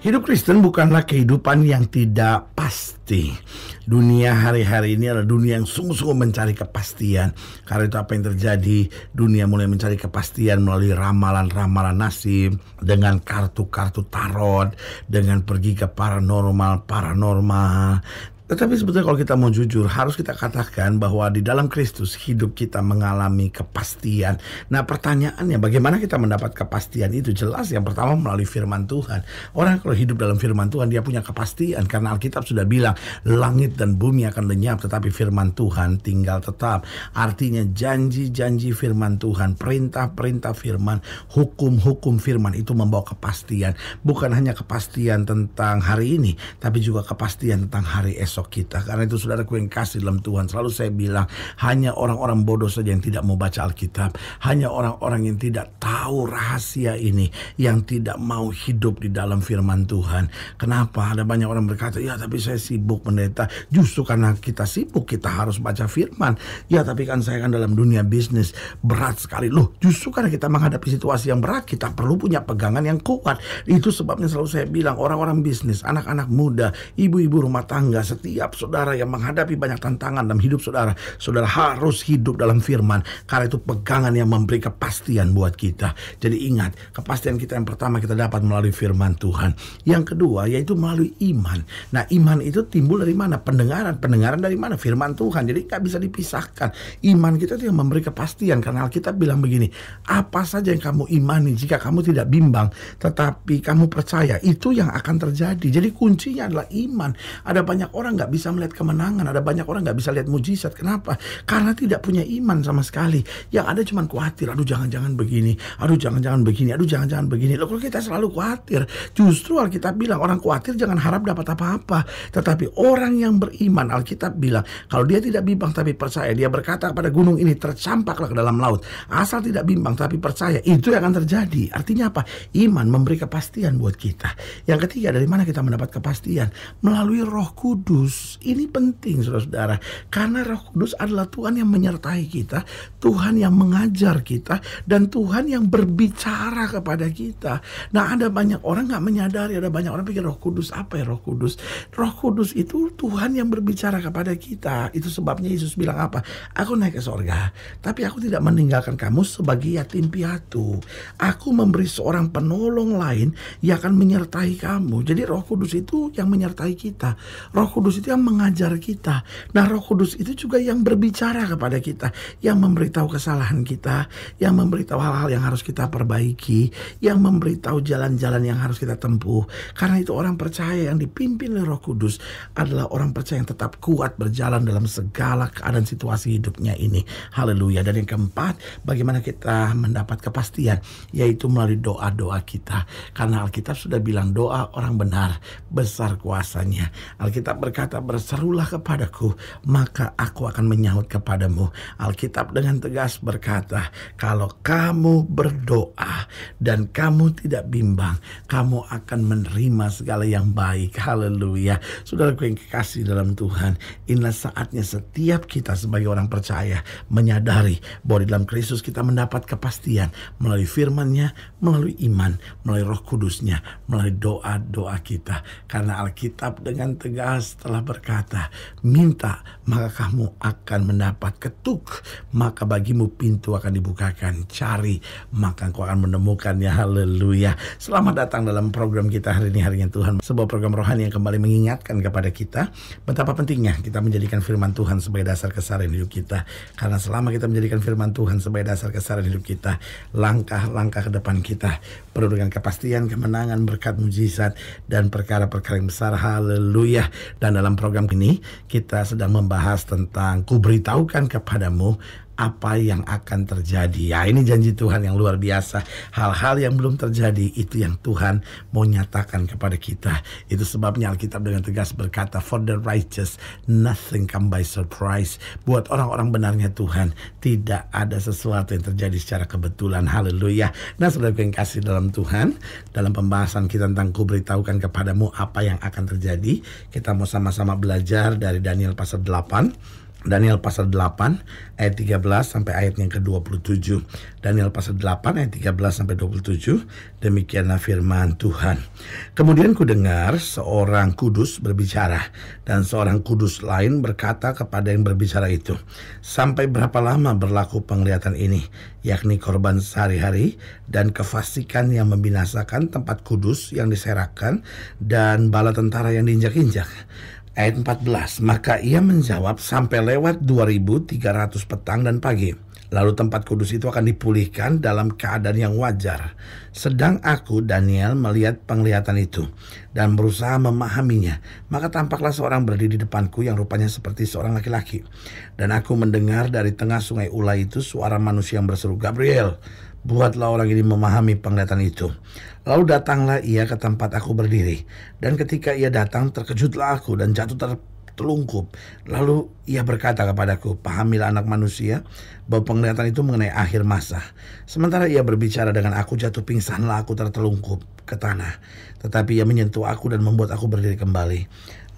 Hidup Kristen bukanlah kehidupan yang tidak pasti. Dunia hari-hari ini adalah dunia yang sungguh-sungguh mencari kepastian. Karena itu apa yang terjadi, dunia mulai mencari kepastian melalui ramalan-ramalan nasib, dengan kartu-kartu tarot, dengan pergi ke paranormal-paranormal, tetapi sebetulnya kalau kita mau jujur harus kita katakan bahwa di dalam Kristus hidup kita mengalami kepastian. Nah pertanyaannya bagaimana kita mendapat kepastian itu jelas yang pertama melalui firman Tuhan. Orang kalau hidup dalam firman Tuhan dia punya kepastian karena Alkitab sudah bilang langit dan bumi akan lenyap tetapi firman Tuhan tinggal tetap. Artinya janji-janji firman Tuhan, perintah-perintah firman, hukum-hukum firman itu membawa kepastian. Bukan hanya kepastian tentang hari ini tapi juga kepastian tentang hari esok besok kita. Karena itu saudara ku yang kasih dalam Tuhan. Selalu saya bilang hanya orang-orang bodoh saja yang tidak mau baca Alkitab. Hanya orang-orang yang tidak tahu rahasia ini. Yang tidak mau hidup di dalam firman Tuhan. Kenapa? Ada banyak orang berkata, ya tapi saya sibuk pendeta. Justru karena kita sibuk kita harus baca firman. Ya tapi kan saya kan dalam dunia bisnis berat sekali. Loh justru karena kita menghadapi situasi yang berat kita perlu punya pegangan yang kuat. Itu sebabnya selalu saya bilang orang-orang bisnis, anak-anak muda, ibu-ibu rumah tangga, setiap setiap saudara yang menghadapi banyak tantangan dalam hidup saudara, saudara harus hidup dalam firman. Karena itu pegangan yang memberi kepastian buat kita. Jadi ingat, kepastian kita yang pertama kita dapat melalui firman Tuhan. Yang kedua yaitu melalui iman. Nah iman itu timbul dari mana? Pendengaran. Pendengaran dari mana? Firman Tuhan. Jadi nggak bisa dipisahkan. Iman kita itu yang memberi kepastian. Karena Alkitab bilang begini, apa saja yang kamu imani jika kamu tidak bimbang, tetapi kamu percaya, itu yang akan terjadi. Jadi kuncinya adalah iman. Ada banyak orang orang nggak bisa melihat kemenangan, ada banyak orang nggak bisa lihat mujizat. Kenapa? Karena tidak punya iman sama sekali. Yang ada cuma khawatir, aduh jangan-jangan begini, aduh jangan-jangan begini, aduh jangan-jangan begini. Loh kalau kita selalu khawatir, justru Alkitab bilang orang khawatir jangan harap dapat apa-apa. Tetapi orang yang beriman, Alkitab bilang, kalau dia tidak bimbang tapi percaya, dia berkata kepada gunung ini, tercampaklah ke dalam laut. Asal tidak bimbang tapi percaya, itu yang akan terjadi. Artinya apa? Iman memberi kepastian buat kita. Yang ketiga, dari mana kita mendapat kepastian? Melalui roh kudus. Kudus. Ini penting saudara-saudara. Karena roh kudus adalah Tuhan yang menyertai kita. Tuhan yang mengajar kita. Dan Tuhan yang berbicara kepada kita. Nah ada banyak orang nggak menyadari. Ada banyak orang pikir roh kudus apa ya roh kudus. Roh kudus itu Tuhan yang berbicara kepada kita. Itu sebabnya Yesus bilang apa? Aku naik ke sorga. Tapi aku tidak meninggalkan kamu sebagai yatim piatu. Aku memberi seorang penolong lain yang akan menyertai kamu. Jadi roh kudus itu yang menyertai kita. Roh kudus Kudus itu yang mengajar kita. Nah, Roh Kudus itu juga yang berbicara kepada kita, yang memberitahu kesalahan kita, yang memberitahu hal-hal yang harus kita perbaiki, yang memberitahu jalan-jalan yang harus kita tempuh. Karena itu orang percaya yang dipimpin oleh Roh Kudus adalah orang percaya yang tetap kuat berjalan dalam segala keadaan situasi hidupnya ini. Haleluya. Dan yang keempat, bagaimana kita mendapat kepastian yaitu melalui doa-doa kita. Karena Alkitab sudah bilang doa orang benar besar kuasanya. Alkitab berkata berkata, "Berserulah kepadaku, maka aku akan menyahut kepadamu." Alkitab dengan tegas berkata, "Kalau kamu berdoa dan kamu tidak bimbang, kamu akan menerima segala yang baik." Haleluya. Saudaraku yang kekasih dalam Tuhan, inilah saatnya setiap kita sebagai orang percaya menyadari bahwa di dalam Kristus kita mendapat kepastian melalui firman-Nya, melalui iman, melalui Roh Kudus-Nya, melalui doa-doa kita. Karena Alkitab dengan tegas telah berkata, "Minta, maka kamu akan mendapat ketuk, maka bagimu pintu akan dibukakan. Cari, maka kau akan menemukannya." Haleluya. Selamat datang dalam program kita hari ini hari harinya Tuhan, sebuah program rohani yang kembali mengingatkan kepada kita betapa pentingnya kita menjadikan firman Tuhan sebagai dasar kesaran hidup kita. Karena selama kita menjadikan firman Tuhan sebagai dasar kesaran hidup kita, langkah-langkah ke depan kita penuh dengan kepastian, kemenangan, berkat mujizat dan perkara-perkara yang besar. Haleluya. Dan dalam program ini kita sedang membahas tentang kuberitahukan kepadamu apa yang akan terjadi. Ya, ini janji Tuhan yang luar biasa. Hal-hal yang belum terjadi itu yang Tuhan mau nyatakan kepada kita. Itu sebabnya Alkitab dengan tegas berkata, "For the righteous, nothing come by surprise." Buat orang-orang benarnya Tuhan, tidak ada sesuatu yang terjadi secara kebetulan. Haleluya. Nah, sudah yang kasih dalam Tuhan, dalam pembahasan kita tentang ku beritahukan kepadamu apa yang akan terjadi, kita mau sama-sama belajar dari Daniel pasal 8 Daniel pasal 8 ayat 13 sampai ayat yang ke-27. Daniel pasal 8 ayat 13 sampai 27. Demikianlah firman Tuhan. Kemudian ku dengar seorang kudus berbicara dan seorang kudus lain berkata kepada yang berbicara itu, "Sampai berapa lama berlaku penglihatan ini, yakni korban sehari-hari dan kefasikan yang membinasakan tempat kudus yang diserahkan dan bala tentara yang diinjak-injak?" ayat 14. Maka ia menjawab sampai lewat 2300 petang dan pagi. Lalu tempat kudus itu akan dipulihkan dalam keadaan yang wajar. Sedang aku, Daniel, melihat penglihatan itu dan berusaha memahaminya. Maka tampaklah seorang berdiri di depanku yang rupanya seperti seorang laki-laki. Dan aku mendengar dari tengah sungai Ula itu suara manusia yang berseru, Gabriel, Buatlah orang ini memahami penglihatan itu. Lalu datanglah ia ke tempat aku berdiri. Dan ketika ia datang, terkejutlah aku dan jatuh ter Lalu ia berkata kepadaku, pahamilah anak manusia bahwa penglihatan itu mengenai akhir masa. Sementara ia berbicara dengan aku jatuh pingsanlah aku tertelungkup ke tanah. Tetapi ia menyentuh aku dan membuat aku berdiri kembali.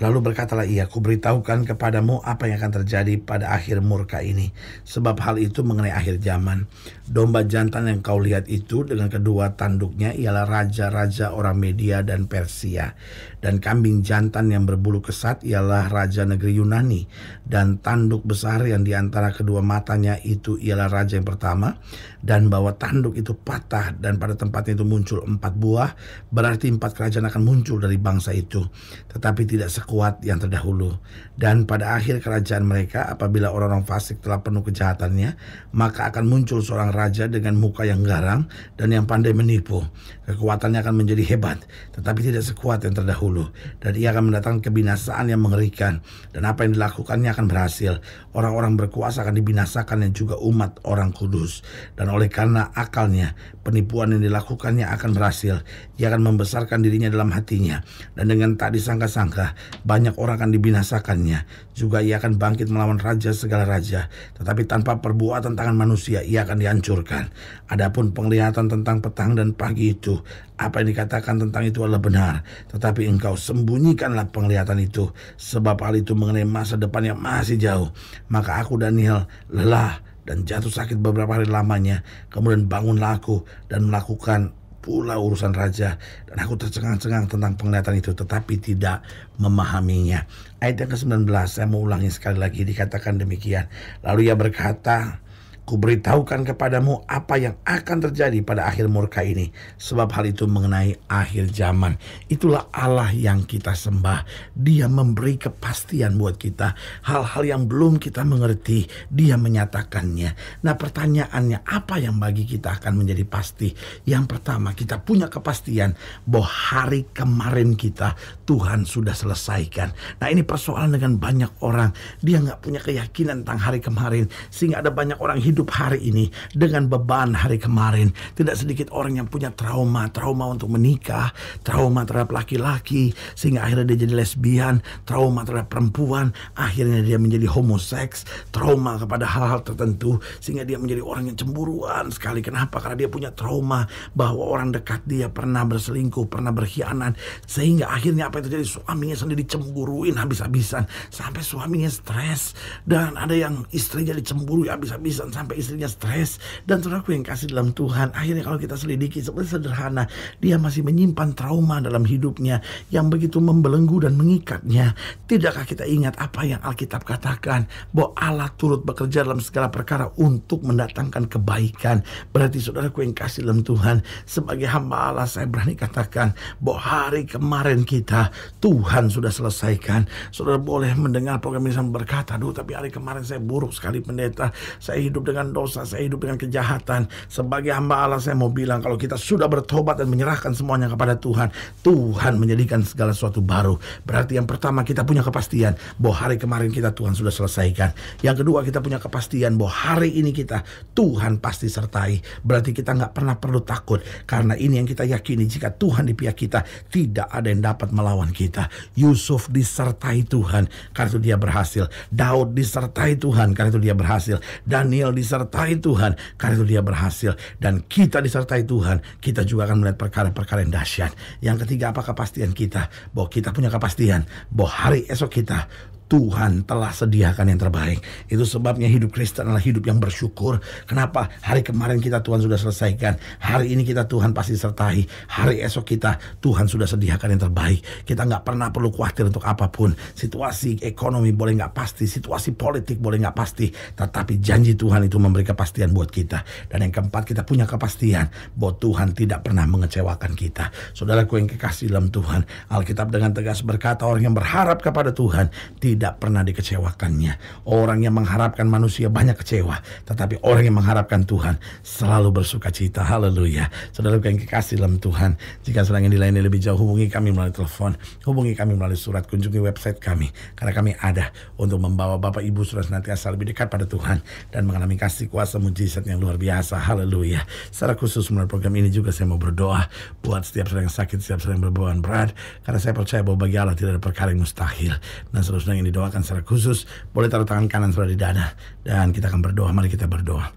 Lalu berkatalah ia, ku beritahukan kepadamu apa yang akan terjadi pada akhir murka ini. Sebab hal itu mengenai akhir zaman. Domba jantan yang kau lihat itu dengan kedua tanduknya ialah raja-raja orang Media dan Persia. Dan kambing jantan yang berbulu kesat ialah raja negeri Yunani. Dan tanduk besar yang diantara kedua matanya itu ialah raja yang pertama. Dan bahwa tanduk itu patah dan pada tempatnya itu muncul empat buah. Berarti empat kerajaan akan muncul dari bangsa itu. Tetapi tidak sekuat kuat yang terdahulu. Dan pada akhir kerajaan mereka, apabila orang-orang fasik telah penuh kejahatannya, maka akan muncul seorang raja dengan muka yang garang dan yang pandai menipu. Kekuatannya akan menjadi hebat, tetapi tidak sekuat yang terdahulu. Dan ia akan mendatangkan kebinasaan yang mengerikan. Dan apa yang dilakukannya akan berhasil. Orang-orang berkuasa akan dibinasakan dan juga umat orang kudus. Dan oleh karena akalnya, penipuan yang dilakukannya akan berhasil. Ia akan membesarkan dirinya dalam hatinya. Dan dengan tak disangka-sangka, banyak orang akan dibinasakannya. Juga ia akan bangkit melawan raja segala raja. Tetapi tanpa perbuatan tangan manusia, ia akan dihancurkan. Adapun penglihatan tentang petang dan pagi itu, apa yang dikatakan tentang itu adalah benar. Tetapi engkau sembunyikanlah penglihatan itu. Sebab hal itu mengenai masa depan yang masih jauh. Maka aku Daniel lelah dan jatuh sakit beberapa hari lamanya. Kemudian bangunlah aku dan melakukan pula urusan raja dan aku tercengang-cengang tentang penglihatan itu tetapi tidak memahaminya. Ayat yang ke-19 saya mau ulangi sekali lagi dikatakan demikian. Lalu ia berkata, Kuberitahukan kepadamu apa yang akan terjadi pada akhir murka ini, sebab hal itu mengenai akhir zaman. Itulah Allah yang kita sembah. Dia memberi kepastian buat kita hal-hal yang belum kita mengerti. Dia menyatakannya. Nah, pertanyaannya, apa yang bagi kita akan menjadi pasti? Yang pertama, kita punya kepastian bahwa hari kemarin kita Tuhan sudah selesaikan. Nah ini persoalan dengan banyak orang. Dia nggak punya keyakinan tentang hari kemarin. Sehingga ada banyak orang hidup hari ini dengan beban hari kemarin. Tidak sedikit orang yang punya trauma. Trauma untuk menikah. Trauma terhadap laki-laki. Sehingga akhirnya dia jadi lesbian. Trauma terhadap perempuan. Akhirnya dia menjadi homoseks. Trauma kepada hal-hal tertentu. Sehingga dia menjadi orang yang cemburuan sekali. Kenapa? Karena dia punya trauma bahwa orang dekat dia pernah berselingkuh, pernah berkhianat. Sehingga akhirnya apa sampai terjadi suaminya sendiri cemburuin habis-habisan sampai suaminya stres dan ada yang istrinya dicemburui habis-habisan sampai istrinya stres dan saudaraku yang kasih dalam Tuhan akhirnya kalau kita selidiki sebenarnya sederhana dia masih menyimpan trauma dalam hidupnya yang begitu membelenggu dan mengikatnya tidakkah kita ingat apa yang Alkitab katakan bahwa Allah turut bekerja dalam segala perkara untuk mendatangkan kebaikan berarti saudaraku yang kasih dalam Tuhan sebagai hamba Allah saya berani katakan bahwa hari kemarin kita Nah, Tuhan sudah selesaikan. Saudara boleh mendengar program ini sambil berkata, "Duh, tapi hari kemarin saya buruk sekali pendeta. Saya hidup dengan dosa, saya hidup dengan kejahatan." Sebagai hamba Allah saya mau bilang kalau kita sudah bertobat dan menyerahkan semuanya kepada Tuhan, Tuhan menjadikan segala sesuatu baru. Berarti yang pertama kita punya kepastian bahwa hari kemarin kita Tuhan sudah selesaikan. Yang kedua kita punya kepastian bahwa hari ini kita Tuhan pasti sertai. Berarti kita nggak pernah perlu takut karena ini yang kita yakini jika Tuhan di pihak kita tidak ada yang dapat melawan melawan kita. Yusuf disertai Tuhan karena itu dia berhasil. Daud disertai Tuhan karena itu dia berhasil. Daniel disertai Tuhan karena itu dia berhasil. Dan kita disertai Tuhan, kita juga akan melihat perkara-perkara yang dahsyat. Yang ketiga apa kepastian kita? Bahwa kita punya kepastian bahwa hari esok kita Tuhan telah sediakan yang terbaik. Itu sebabnya hidup Kristen adalah hidup yang bersyukur. Kenapa? Hari kemarin kita Tuhan sudah selesaikan. Hari ini kita Tuhan pasti sertai. Hari esok kita Tuhan sudah sediakan yang terbaik. Kita nggak pernah perlu khawatir untuk apapun. Situasi ekonomi boleh nggak pasti. Situasi politik boleh nggak pasti. Tetapi janji Tuhan itu memberi kepastian buat kita. Dan yang keempat kita punya kepastian bahwa Tuhan tidak pernah mengecewakan kita. Saudaraku yang kekasih dalam Tuhan. Alkitab dengan tegas berkata orang yang berharap kepada Tuhan tidak tidak pernah dikecewakannya. Orang yang mengharapkan manusia banyak kecewa, tetapi orang yang mengharapkan Tuhan selalu bersuka cita. Haleluya. Saudara yang kekasih dalam Tuhan, jika saudara yang dilayani lebih jauh, hubungi kami melalui telepon, hubungi kami melalui surat, kunjungi website kami. Karena kami ada untuk membawa Bapak Ibu nanti asal lebih dekat pada Tuhan dan mengalami kasih kuasa mujizat yang luar biasa. Haleluya. Secara khusus melalui program ini juga saya mau berdoa buat setiap saudara sakit, setiap saudara yang berbeban berat. Karena saya percaya bahwa bagi Allah tidak ada perkara yang mustahil. Nah, seterusnya yang didoakan secara khusus boleh taruh tangan kanan saudara di dada dan kita akan berdoa mari kita berdoa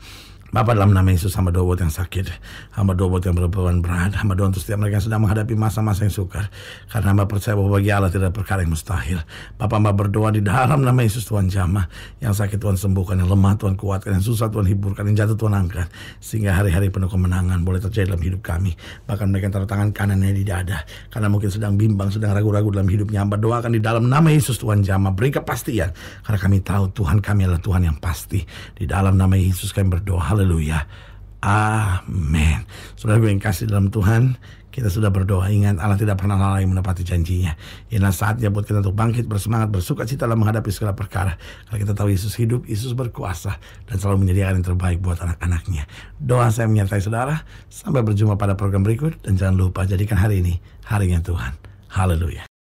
Bapa dalam nama Yesus sama doa buat yang sakit, hamba doa buat yang berbeban berat, hamba doa untuk setiap mereka yang sedang menghadapi masa-masa yang sukar. Karena hamba percaya bahwa bagi Allah tidak ada perkara yang mustahil. Bapak hamba berdoa di dalam nama Yesus Tuhan jamah. Yang sakit Tuhan sembuhkan, yang lemah Tuhan kuatkan, yang susah Tuhan hiburkan, yang jatuh Tuhan angkat. Sehingga hari-hari penuh kemenangan boleh terjadi dalam hidup kami. Bahkan mereka yang taruh tangan kanannya di dada. Karena mungkin sedang bimbang, sedang ragu-ragu dalam hidupnya. Hamba doakan di dalam nama Yesus Tuhan jamah. Beri kepastian. Karena kami tahu Tuhan kami adalah Tuhan yang pasti. Di dalam nama Yesus kami berdoa. Haleluya. Amin. Sudah yang kasih dalam Tuhan, kita sudah berdoa ingat Allah tidak pernah lalai menepati janjinya inilah saatnya buat kita untuk bangkit bersemangat bersuka cita dalam menghadapi segala perkara kalau kita tahu Yesus hidup Yesus berkuasa dan selalu menyediakan yang terbaik buat anak-anaknya doa saya menyertai saudara sampai berjumpa pada program berikut dan jangan lupa jadikan hari ini harinya Tuhan haleluya